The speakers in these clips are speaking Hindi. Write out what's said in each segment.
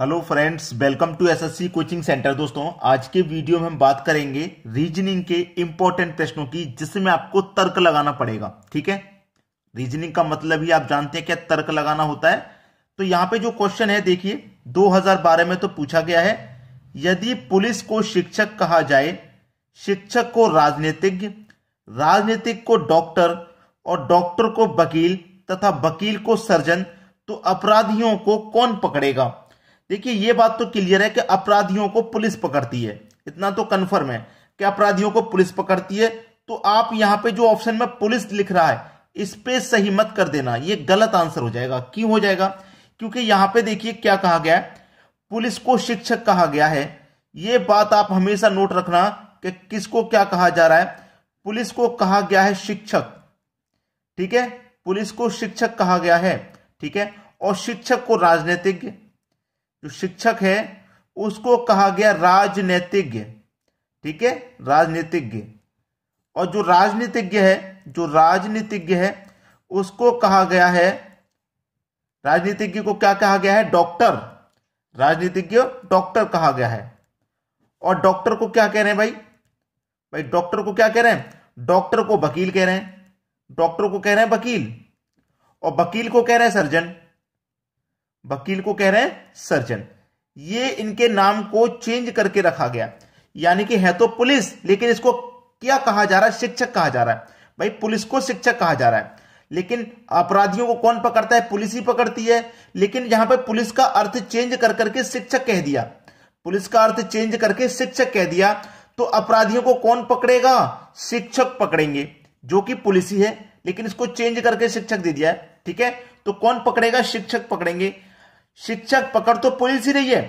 Hello friends welcome to SSC coaching centre दोस्तों आज के वीडियो में हम बात करेंगे रीजनिंग के इंपॉर्टेंट प्रश्नों की जिसमें आपको तर्क लगाना पड़ेगा ठीक है रीजनिंग का मतलब ही आप जानते हैं क्या तर्क लगाना होता है तो यहां पे जो क्वेश्चन है देखिए 2012 में तो पूछा गया है यदि पुलिस को शिक्षक कहा जाए शिक्षक को राजनीतिज्ञ राजनीतिक को डॉक्टर और डॉक्टर को वकील तथा वकील को सर्जन तो अपराधियों को कौन पकड़ेगा देखिए ये बात तो क्लियर है कि अपराधियों को पुलिस पकड़ती है इतना तो कन्फर्म है कि अपराधियों को पुलिस पकड़ती है तो आप यहां पे जो ऑप्शन में पुलिस लिख रहा है इस पे सही मत कर देना ये गलत आंसर हो जाएगा क्यों हो जाएगा क्योंकि यहां पे देखिए क्या कहा गया है पुलिस को शिक्षक कहा गया है ये बात आप हमेशा नोट रखना कि किसको क्या कहा जा रहा है पुलिस को कहा गया है शिक्षक ठीक है पुलिस को शिक्षक कहा गया है ठीक है और शिक्षक को राजनीतिज्ञ जो शिक्षक है उसको कहा गया राजनीतिज्ञ ठीक है राजनीतिज्ञ और जो राजनीतिज्ञ है जो राजनीतिज्ञ है उसको कहा गया है राजनीतिज्ञ को क्या कहा गया है डॉक्टर राजनीतिज्ञ डॉक्टर कहा गया है और डॉक्टर को क्या कह रहे हैं भाई भाई डॉक्टर को क्या कह रहे हैं डॉक्टर को वकील कह रहे हैं डॉक्टर को कह रहे हैं वकील और वकील को कह रहे हैं सर्जन वकील को कह रहे हैं सर्जन ये इनके नाम को चेंज करके रखा गया यानी कि है तो पुलिस लेकिन इसको क्या कहा जा रहा है शिक्षक कहा जा रहा है भाई पुलिस को शिक्षक कहा जा रहा है लेकिन अपराधियों को कौन पकड़ता है पुलिस ही पकड़ती है लेकिन यहां पर पुलिस का अर्थ चेंज कर करके शिक्षक कह दिया पुलिस का अर्थ चेंज करके शिक्षक कह दिया तो अपराधियों को कौन पकड़ेगा शिक्षक पकड़ेंगे जो कि पुलिस ही है लेकिन इसको चेंज करके शिक्षक दे दिया है ठीक है तो कौन पकड़ेगा शिक्षक पकड़ेंगे शिक्षक पकड़ तो पुलिस ही रही है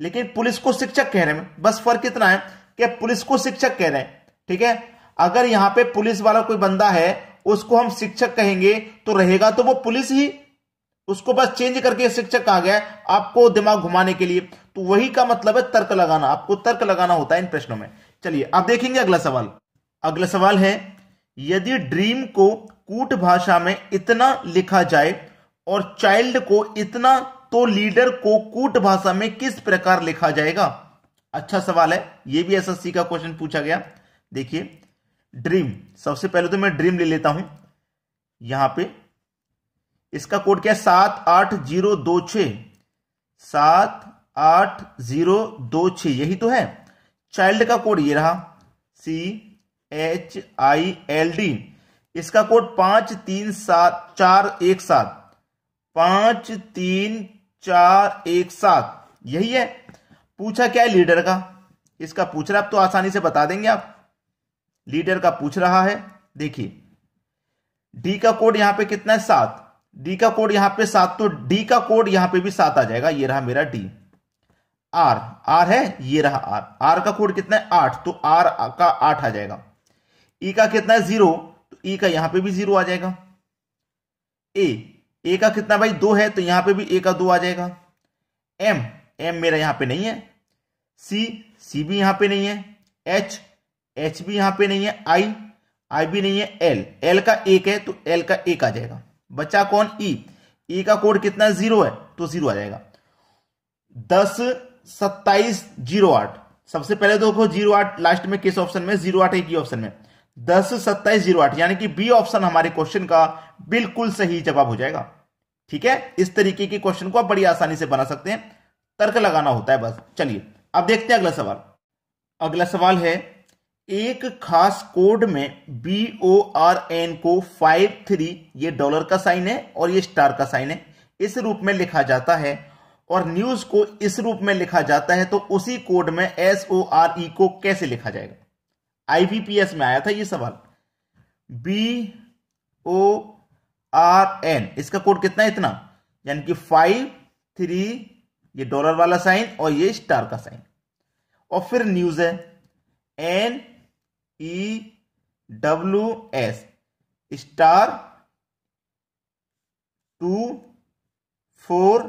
लेकिन पुलिस को शिक्षक कह रहे हैं बस फर्क इतना है कि पुलिस को शिक्षक कह रहे हैं ठीक है अगर यहां पे पुलिस वाला कोई बंदा है उसको हम शिक्षक कहेंगे तो रहेगा तो वो पुलिस ही उसको बस चेंज करके शिक्षक आ गया आपको दिमाग घुमाने के लिए तो वही का मतलब है तर्क लगाना आपको तर्क लगाना होता है इन प्रश्नों में चलिए आप देखेंगे अगला सवाल अगला सवाल है यदि ड्रीम को कूट भाषा में इतना लिखा जाए और चाइल्ड को इतना तो लीडर को कूट भाषा में किस प्रकार लिखा जाएगा अच्छा सवाल है यह भी एसएससी का क्वेश्चन पूछा गया देखिए ड्रीम सबसे पहले तो मैं ड्रीम ले लेता हूं यहां पे इसका कोड क्या है सात आठ जीरो दो छ सात आठ जीरो दो छ यही तो है चाइल्ड का कोड ये रहा C H I L D इसका कोड पांच तीन सात चार एक सात पांच तीन चार एक सात यही है पूछा क्या है लीडर का इसका पूछ रहा आप तो आसानी से बता देंगे आप लीडर का पूछ रहा है देखिए डी का कोड यहां पे कितना है सात डी का कोड यहां पे सात तो डी का कोड यहां पे भी सात आ जाएगा ये रहा मेरा डी आर आर है ये रहा आर आर का कोड कितना है आठ तो आर का आठ आ जाएगा ई e का कितना है जीरो तो ई e का यहां पे भी जीरो आ जाएगा ए ए का कितना भाई दो है तो यहां पे भी ए का दो आ जाएगा एम एम मेरा यहां पे नहीं है सी सी भी यहां पे नहीं है एच एच भी यहां पे नहीं है आई आई भी नहीं है एल एल का एक है तो एल का एक आ जाएगा बच्चा कौन ई e। ई e का कोड कितना जीरो है तो जीरो आ जाएगा दस सत्ताईस जीरो आठ सबसे पहले देखो जीरो आठ लास्ट में किस ऑप्शन में जीरो आठ एक ही ऑप्शन में दस सत्ताईस जीरो आठ यानी कि बी ऑप्शन हमारे क्वेश्चन का बिल्कुल सही जवाब हो जाएगा ठीक है इस तरीके के क्वेश्चन को आप बड़ी आसानी से बना सकते हैं तर्क लगाना होता है बस चलिए अब देखते हैं अगला सवाल अगला सवाल है एक खास कोड में बी ओ आर एन को फाइव थ्री ये डॉलर का साइन है और ये स्टार का साइन है इस रूप में लिखा जाता है और न्यूज को इस रूप में लिखा जाता है तो उसी कोड में एस ओ आर ई को कैसे लिखा जाएगा आईबीपीएस में आया था ये सवाल बी ओ आर एन इसका कोड कितना है इतना यानी कि फाइव थ्री ये डॉलर वाला साइन और ये स्टार का साइन और फिर न्यूज है N E W S star two four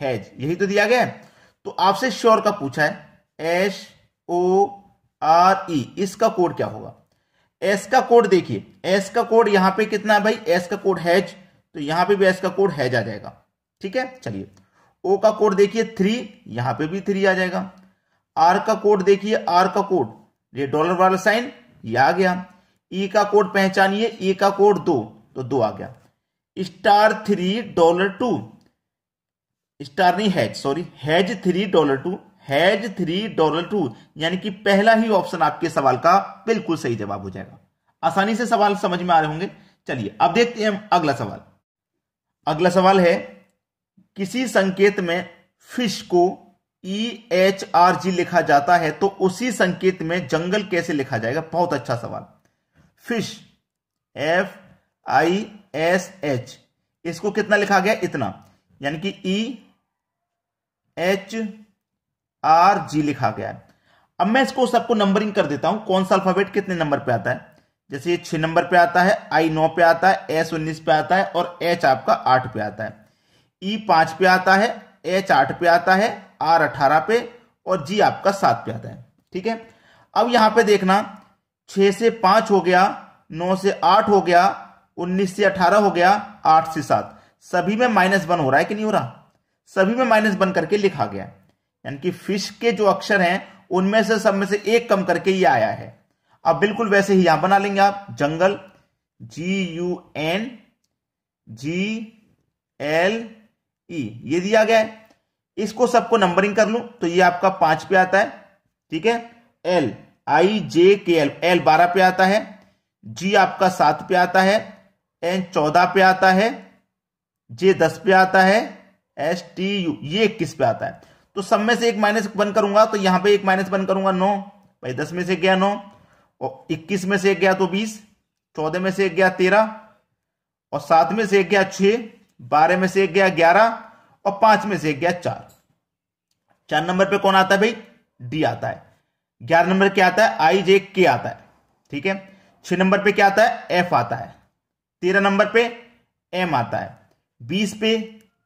hash यही तो दिया गया है तो आपसे श्योर का पूछा है एस ओ आर ई इसका कोड क्या होगा एस का कोड देखिए एस का कोड यहां पे कितना है भाई एस का कोड हैज तो यहां पे भी एस का कोड हैज आ जाएगा ठीक है चलिए ओ का कोड देखिए थ्री यहां पे भी थ्री आ जाएगा आर का कोड देखिए आर का कोड ये डॉलर वाला साइन ये आ गया ई e का कोड पहचानिए ए e का कोड दो तो दो आ गया star three dollar two star नहीं hash sorry hash three dollar two hash three dollar two यानी कि पहला ही ऑप्शन आपके सवाल का बिल्कुल सही जवाब हो जाएगा आसानी से सवाल समझ में आ रहे होंगे चलिए अब देखते हैं अगला सवाल अगला सवाल है किसी संकेत में फिश को ई एच आर जी लिखा जाता है तो उसी संकेत में जंगल कैसे लिखा जाएगा बहुत अच्छा सवाल fish F I S H इसको कितना लिखा गया इतना यानी कि E e H R G लिखा गया है अब मैं इसको सबको नंबरिंग कर देता हूं कौन सा अल्फाबेट कितने नंबर पे आता है जैसे ये छह नंबर पे आता है आई नौ पे आता है एस उन्नीस पे आता है और एच आपका आठ पे आता है ई e पांच पे आता है एच आठ पे आता है आर अठारह पे और जी आपका सात पे आता है ठीक है अब यहां पे देखना छह से पांच हो गया नौ से आठ हो गया उन्नीस से अठारह हो गया आठ से सात सभी में माइनस वन हो रहा है कि नहीं हो रहा सभी में माइनस वन करके लिखा गया है यानी कि फिश के जो अक्षर हैं उनमें से सब में से एक कम करके ये आया है अब बिल्कुल वैसे ही यहां बना लेंगे आप जंगल G U N G L E ये दिया गया है इसको सबको नंबरिंग कर लू तो ये आपका पांच पे आता है ठीक है एल आई जे के एल एल बारह पे आता है जी आपका सात पे आता है एन चौदह पे आता है जे दस पे आता है एस टी यू ये इक्कीस पे आता है तो सब में से एक माइनस वन करूंगा तो यहां पे एक माइनस वन करूंगा नौ भाई दस में से गया नौ और इक्कीस में से एक गया तो बीस चौदह में से एक गया तेरह और सात में से एक गया छह बारह में से एक गया ग्यारह और पांच में से एक गया चार चार नंबर पे कौन आता है भाई डी आता है ग्यारह नंबर क्या आता है आई जे के आता है ठीक है छह नंबर पे क्या आता है एफ आता है तेरह नंबर पे एम आता है बीस पे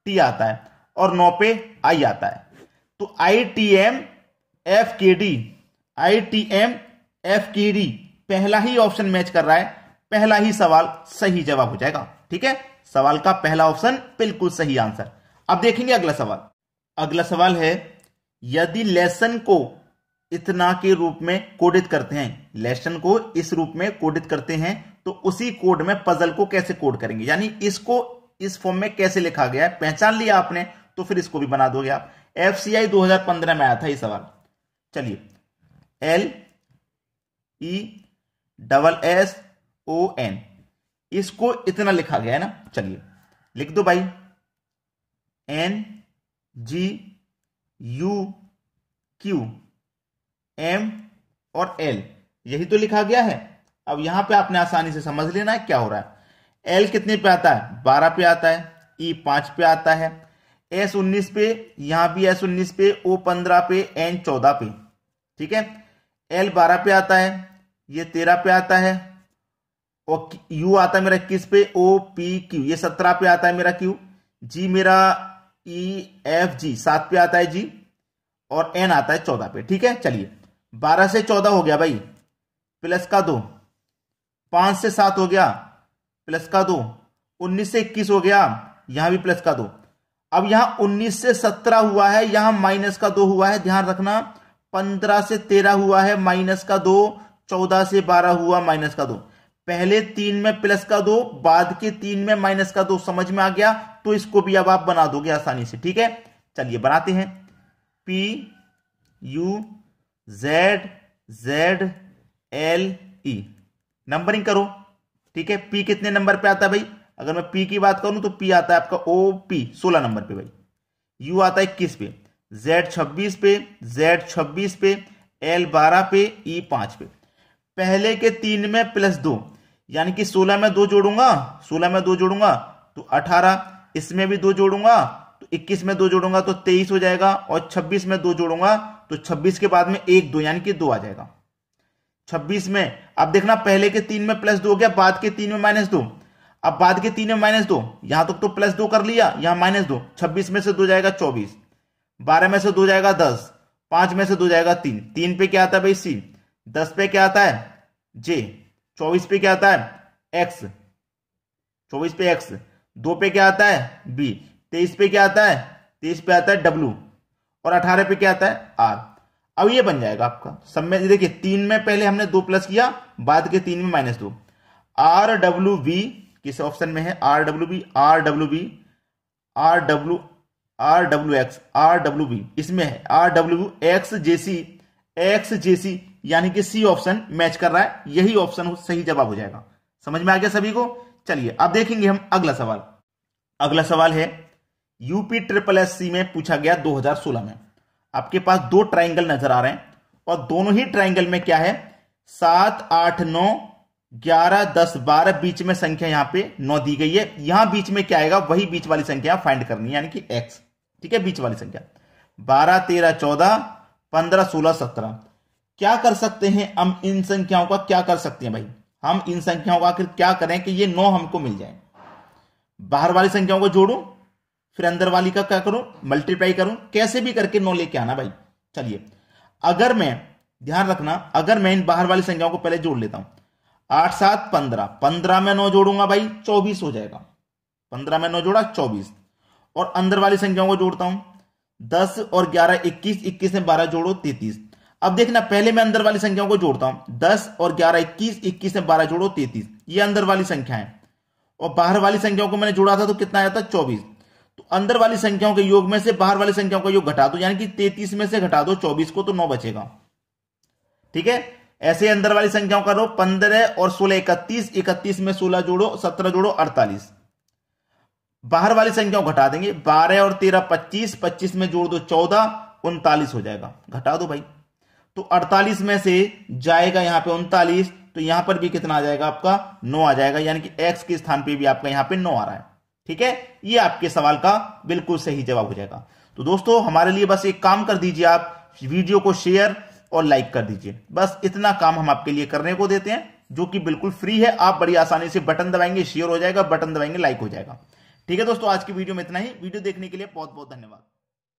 टी आता है और नौ पे आई आता है तो I T M F K D I T M F K D पहला ही ऑप्शन मैच कर रहा है पहला ही सवाल सही जवाब हो जाएगा ठीक है सवाल का पहला ऑप्शन बिल्कुल सही आंसर अब देखेंगे अगला सवाल अगला सवाल है यदि लेसन को इतना के रूप में कोडित करते हैं लेसन को इस रूप में कोडित करते हैं तो उसी कोड में पजल को कैसे कोड करेंगे यानी इसको इस फॉर्म में कैसे लिखा गया है पहचान लिया आपने तो फिर इसको भी बना दोगे आप एफ सी आई दो हजार पंद्रह में आया था ये सवाल चलिए L E double S O N इसको इतना लिखा गया है ना चलिए लिख दो भाई N G U Q M और एल यही तो लिखा गया है अब यहां पे आपने आसानी से समझ लेना है क्या हो रहा है एल कितने पे आता है बारह पे आता है ई पांच पे आता है एस उन्नीस पे यहां भी एस उन्नीस पे ओ पंद्रह पे एन चौदह पे ठीक है एल बारह पे आता है ये तेरह पे आता है और यू आता है मेरा इक्कीस पे ओ पी क्यू ये सत्रह पे आता है मेरा क्यू जी मेरा ई एफ जी सात पे आता है जी और एन आता है चौदह पे ठीक है चलिए बारह से चौदह हो गया भाई प्लस का दो पांच से सात हो गया प्लस का दो उन्नीस से इक्कीस हो गया यहां भी प्लस का दो अब यहां 19 से 17 हुआ है यहां माइनस का दो हुआ है ध्यान रखना 15 से 13 हुआ है माइनस का दो 14 से 12 हुआ माइनस का दो पहले तीन में प्लस का दो बाद के तीन में माइनस का दो समझ में आ गया तो इसको भी अब आप बना दोगे आसानी से ठीक है चलिए बनाते हैं P U Z Z L E numbering करो ठीक है पी कितने नंबर पे आता है भाई अगर मैं पी की बात करूं तो पी आता है आपका ओ पी सोलह नंबर पे भाई यू आता है इक्कीस पे जेड छब्बीस पे जेड छब्बीस पे एल बारह पे ई e पांच पे पहले के तीन में प्लस दो यानी कि सोलह में दो जोड़ूंगा सोलह में दो जोड़ूंगा तो अठारह इसमें भी दो जोड़ूंगा तो इक्कीस में दो जोड़ूंगा तो तेईस हो जाएगा और छब्बीस में दो जोड़ूंगा तो छब्बीस के बाद में एक दो यानी कि दो आ जाएगा छब्बीस में अब देखना पहले के तीन में प्लस दो हो गया बाद के तीन में माइनस दो अब बाद के तीन में माइनस दो यहां तक तो, तो प्लस दो कर लिया यहां माइनस दो छब्बीस में से दो जाएगा चौबीस बारह में से दो जाएगा दस पांच में से दो जाएगा तीन तीन पे क्या आता है भाई सी दस पे क्या आता है जे चौबीस पे क्या आता है एक्स चौबीस पे एक्स दो पे क्या आता है बी तेईस पे क्या आता है तेईस पे आता है डब्लू और अठारह पे क्या आता है आर अब ये बन जाएगा आपका सब में देखिए तीन में पहले हमने दो प्लस किया बाद के तीन में माइनस दो आर डब्ल्यू वी किस ऑप्शन में है R W B R W B R W R W X R W B इसमें है आर डब्ल्यू एक्स जेसी एक्स जेसी यानी कि सी ऑप्शन मैच कर रहा है यही ऑप्शन सही जवाब हो जाएगा समझ में आ गया सभी को चलिए अब देखेंगे हम अगला सवाल अगला सवाल है यूपी ट्रिपल एस सी में पूछा गया 2016 में आपके पास दो ट्राइंगल नजर आ रहे हैं और दोनों ही ट्राइंगल में क्या है सात आठ नौ ग्यारह दस बारह बीच में संख्या यहां पे नौ दी गई है यहां बीच में क्या आएगा वही बीच वाली संख्या फाइंड करनी है यानी कि एक्स ठीक है बीच वाली संख्या बारह तेरह चौदह पंद्रह सोलह सत्रह क्या कर सकते हैं हम इन संख्याओं का क्या कर सकते हैं भाई हम इन संख्याओं का आखिर क्या करें कि ये नौ हमको मिल जाए बाहर वाली संख्याओं को जोड़ू फिर अंदर वाली का क्या करूं मल्टीप्लाई करूं कैसे भी करके नौ लेके आना भाई चलिए अगर मैं ध्यान रखना अगर मैं इन बाहर वाली संख्याओं को पहले जोड़ लेता हूं आठ सात पंद्रह पंद्रह में नौ जोड़ूंगा भाई चौबीस हो जाएगा पंद्रह में नौ जोड़ा चौबीस और अंदर वाली संख्याओं को जोड़ता हूं दस और ग्यारह इक्कीस इक्कीस में बारह जोड़ो तैतीस अब देखना पहले मैं अंदर वाली संख्याओं को जोड़ता हूं दस और ग्यारह इक्कीस इक्कीस में बारह जोड़ो तैतीस ये अंदर वाली संख्या है और बाहर वाली संख्याओं को मैंने जोड़ा था तो कितना आया था चौबीस तो अंदर वाली संख्याओं के योग में से बाहर वाली संख्याओं का योग घटा दो यानी कि तैतीस में से घटा दो चौबीस को तो नौ बचेगा ठीक है ऐसे अंदर वाली संख्याओं करो पंद्रह और सोलह इकतीस इकतीस में सोलह जोड़ो सत्रह जोड़ो अड़तालीस बाहर वाली संख्याओं घटा देंगे बारह और तेरह पच्चीस पच्चीस में जोड़ दो चौदह उनतालीस हो जाएगा घटा दो भाई तो अड़तालीस में से जाएगा यहां पे उनतालीस तो यहां पर भी कितना आ जाएगा आपका नौ आ जाएगा यानी कि एक्स के स्थान पे भी आपका यहां पे नौ आ रहा है ठीक है ये आपके सवाल का बिल्कुल सही जवाब हो जाएगा तो दोस्तों हमारे लिए बस एक काम कर दीजिए आप वीडियो को शेयर और लाइक कर दीजिए बस इतना काम हम आपके लिए करने को देते हैं जो कि बिल्कुल फ्री है आप बड़ी आसानी से बटन दबाएंगे शेयर हो जाएगा बटन दबाएंगे लाइक हो जाएगा ठीक है दोस्तों आज की वीडियो में इतना ही वीडियो देखने के लिए बहुत बहुत धन्यवाद